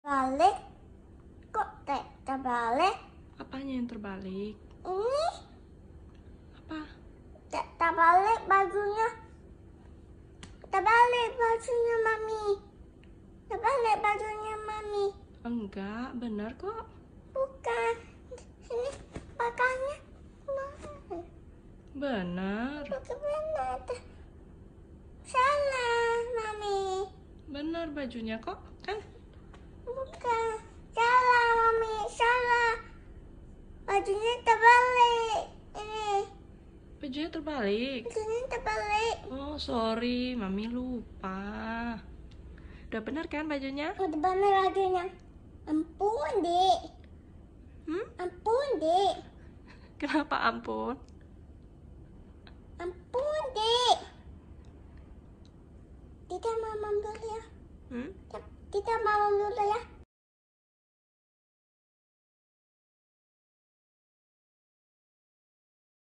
Balik? Kok tak terbalik? Apanya yang terbalik? Ini? Apa? Tak terbalik bajunya. Terbalik bajunya Mami. Terbalik bajunya Mami. Enggak, benar kok. Bukan. Ini pakannya Benar. Benar. Salah, Mami. Benar bajunya kok, kan? bukan salah mami salah bajunya terbalik ini bajunya terbalik bajunya terbalik oh sorry mami lupa udah benar kan bajunya udah benar bajunya ampun dek hmm? ampun dek kenapa ampun ampun dek tidak mau ambil ya hmm? tidak mau ambil ya